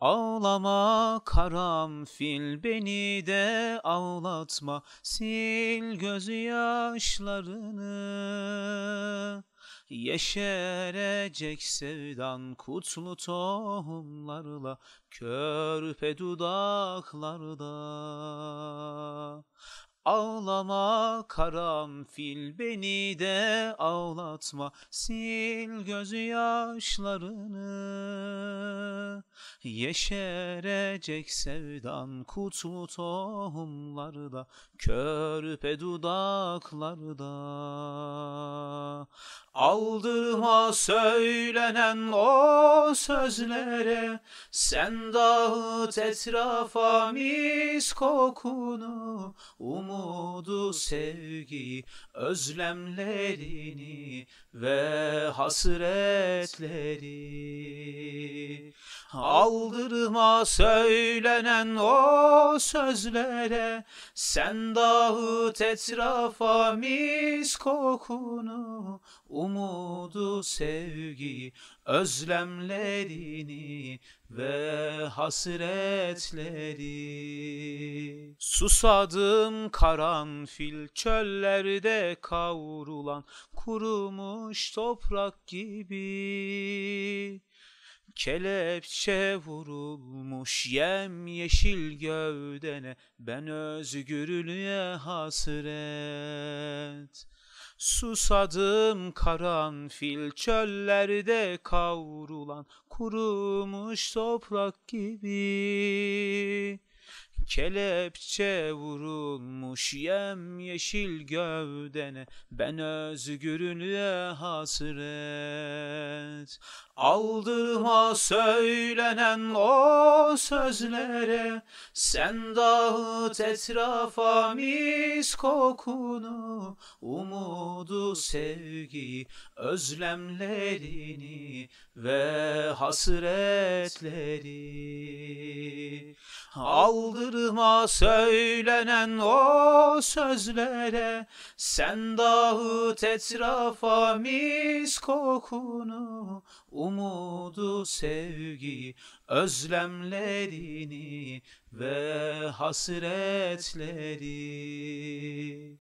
Ağlama karanfil beni de ağlatma Sil gözü yaşlarını Yeşerecek sevdan kutlu tohumlarla Körpe dudaklarda Ağlama karanfil beni de ağlatma Sil gözü yaşlarını Yeşerecek sevdan kutu tohumlarda Körpe dudaklarda Aldırma söylenen o sözlere Sen dağıt etrafa mis kokunu Umudu, sevgi, özlemlerini Ve hasretleri Aldırma söylenen o sözlere Sen dağıt etrafa mis kokunu Umudu, sevgi, özlemlerini ve hasretleri Susadım karanfil çöllerde kavrulan Kurumuş toprak gibi Kelepçe vurulmuş yem yeşil gövdene Ben özgürlüğe hasret Susadım karanfil çöllerde kavrulan kurumuş toprak gibi Kelepçe vurulmuş yem yeşil gövdene Ben özgürlüğe hasret Aldırma söylenen o sözlere Sen dağıt etrafa mis kokunu Umut unuttu sevgi özlemlerini ve hasretleri Aldırma söylenen o sözlere Sen dağıt etrafa mis kokunu Umudu sevgi özlemlerini ve hasretleri